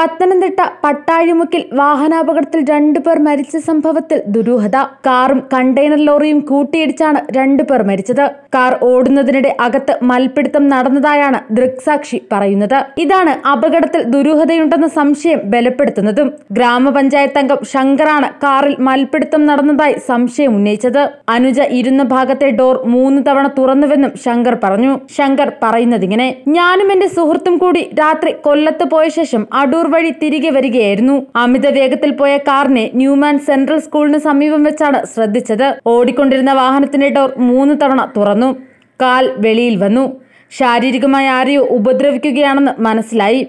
പത്തനംതിട്ട പട്ടാഴിമുക്കിൽ വാഹനാപകടത്തിൽ രണ്ടുപേർ മരിച്ച സംഭവത്തിൽ ദുരൂഹത കാറും കണ്ടെയ്നർ ലോറിയും കൂട്ടിയിടിച്ചാണ് രണ്ടുപേർ മരിച്ചത് കാർ ഓടുന്നതിനിടെ അകത്ത് മൽപിടുത്തം നടന്നതായാണ് ദൃക്സാക്ഷി പറയുന്നത് ഇതാണ് അപകടത്തിൽ ദുരൂഹതയുണ്ടെന്ന സംശയം ബലപ്പെടുത്തുന്നതും ഗ്രാമപഞ്ചായത്ത് അംഗം ശങ്കറാണ് കാറിൽ മൽപിടുത്തം നടന്നതായി സംശയം ഉന്നയിച്ചത് അനുജ ഇരുന്ന ഭാഗത്തെ ഡോർ മൂന്ന് തവണ തുറന്നുവെന്നും ശങ്കർ പറഞ്ഞു ശങ്കർ പറയുന്നതിങ്ങനെ ഞാനും എന്റെ സുഹൃത്തും കൂടി രാത്രി കൊല്ലത്ത് പോയ ശേഷം അടൂർ വഴി തിരികെ വരികയായിരുന്നു അമിത വേഗത്തിൽ പോയ കാറിനെ ന്യൂമാൻ സെൻട്രൽ സ്കൂളിന് സമീപം വെച്ചാണ് ശ്രദ്ധിച്ചത് ഓടിക്കൊണ്ടിരുന്ന വാഹനത്തിന്റെ ഡോർ മൂന്ന് തവണ തുറന്നു കാൽ വെളിയിൽ വന്നു ശാരീരികമായി ആരെയോ ഉപദ്രവിക്കുകയാണെന്ന് മനസ്സിലായി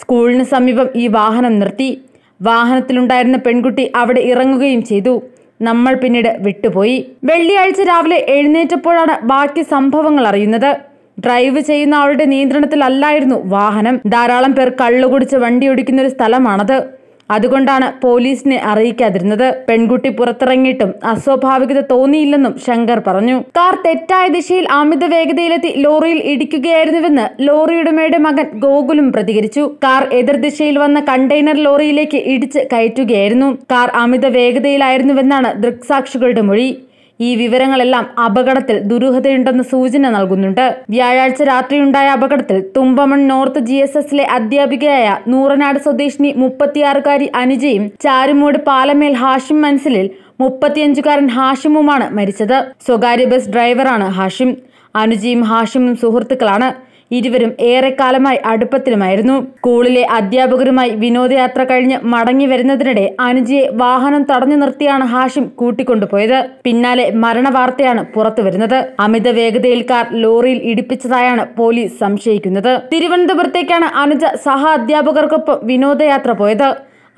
സ്കൂളിന് സമീപം ഈ വാഹനം നിർത്തി വാഹനത്തിലുണ്ടായിരുന്ന പെൺകുട്ടി അവിടെ ഇറങ്ങുകയും ചെയ്തു നമ്മൾ പിന്നീട് വിട്ടുപോയി വെള്ളിയാഴ്ച രാവിലെ എഴുന്നേറ്റപ്പോഴാണ് ബാക്കി സംഭവങ്ങൾ അറിയുന്നത് ഡ്രൈവ് ചെയ്യുന്ന ആളുടെ നിയന്ത്രണത്തിലല്ലായിരുന്നു വാഹനം ധാരാളം പേർ കള്ളുകുടിച്ച് വണ്ടി ഓടിക്കുന്ന ഒരു സ്ഥലമാണത് അതുകൊണ്ടാണ് പോലീസിനെ അറിയിക്കാതിരുന്നത് പെൺകുട്ടി പുറത്തിറങ്ങിയിട്ടും അസ്വാഭാവികത തോന്നിയില്ലെന്നും ശങ്കർ പറഞ്ഞു കാർ തെറ്റായ ദിശയിൽ അമിത വേഗതയിലെത്തി ലോറിയിൽ ഇടിക്കുകയായിരുന്നുവെന്ന് ലോറിയുടമയുടെ മകൻ ഗോകുലും പ്രതികരിച്ചു കാർ എതിർദിശയിൽ വന്ന കണ്ടെയ്നർ ലോറിയിലേക്ക് ഇടിച്ച് കയറ്റുകയായിരുന്നു കാർ അമിത വേഗതയിലായിരുന്നുവെന്നാണ് ദൃക്സാക്ഷികളുടെ മൊഴി ഈ വിവരങ്ങളെല്ലാം അപകടത്തിൽ ദുരൂഹതയുണ്ടെന്ന സൂചന നൽകുന്നുണ്ട് വ്യാഴാഴ്ച രാത്രിയുണ്ടായ അപകടത്തിൽ തുമ്പമൺ നോർത്ത് ജി എസ് എസിലെ അധ്യാപികയായ നൂറനാട് സ്വദേശിനി മുപ്പത്തിയാറുകാരി അനുജയും ചാരുമൂട് പാലമേൽ ഹാഷിം മൻസിലിൽ മുപ്പത്തിയഞ്ചുകാരൻ ഹാഷിമുമാണ് മരിച്ചത് സ്വകാര്യ ബസ് ഡ്രൈവറാണ് ഹാഷിം അനുജയും ഹാഷിമും സുഹൃത്തുക്കളാണ് ഇരുവരും ഏറെക്കാലമായി അടുപ്പത്തിലുമായിരുന്നു സ്കൂളിലെ അധ്യാപകരുമായി വിനോദയാത്ര കഴിഞ്ഞ് മടങ്ങി വരുന്നതിനിടെ അനുജയെ വാഹനം തടഞ്ഞു നിർത്തിയാണ് ഹാഷിം കൂട്ടിക്കൊണ്ടുപോയത് പിന്നാലെ മരണവാർത്തയാണ് വാർത്തയാണ് പുറത്തുവരുന്നത് അമിത വേഗതയിൽ കാർ ലോറിയിൽ ഇടിപ്പിച്ചതായാണ് പോലീസ് സംശയിക്കുന്നത് തിരുവനന്തപുരത്തേക്കാണ് അനുജ സഹ അധ്യാപകർക്കൊപ്പം വിനോദയാത്ര പോയത്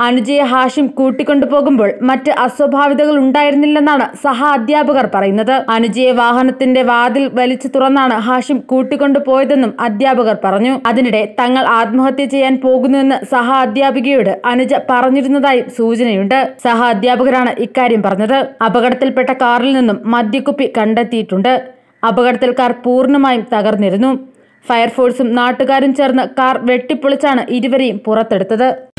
അനുജയെ ഹാഷിം കൂട്ടിക്കൊണ്ടുപോകുമ്പോൾ മറ്റ് അസ്വാഭാവികതകൾ ഉണ്ടായിരുന്നില്ലെന്നാണ് സഹ അധ്യാപകർ പറയുന്നത് അനുജയെ വാഹനത്തിന്റെ വാതിൽ വലിച്ചു തുറന്നാണ് ഹാഷിം കൂട്ടിക്കൊണ്ടുപോയതെന്നും അധ്യാപകർ പറഞ്ഞു അതിനിടെ തങ്ങൾ ആത്മഹത്യ ചെയ്യാൻ പോകുന്നുവെന്ന് സഹ അധ്യാപികയോട് അനുജ പറഞ്ഞിരുന്നതായും സൂചനയുണ്ട് സഹ അധ്യാപകരാണ് ഇക്കാര്യം പറഞ്ഞത് അപകടത്തിൽപ്പെട്ട കാറിൽ നിന്നും മദ്യക്കുപ്പി കണ്ടെത്തിയിട്ടുണ്ട് അപകടത്തിൽ കാർ പൂർണ്ണമായും തകർന്നിരുന്നു ഫയർഫോഴ്സും നാട്ടുകാരും ചേർന്ന് കാർ വെട്ടിപ്പൊളിച്ചാണ് ഇരുവരെയും പുറത്തെടുത്തത്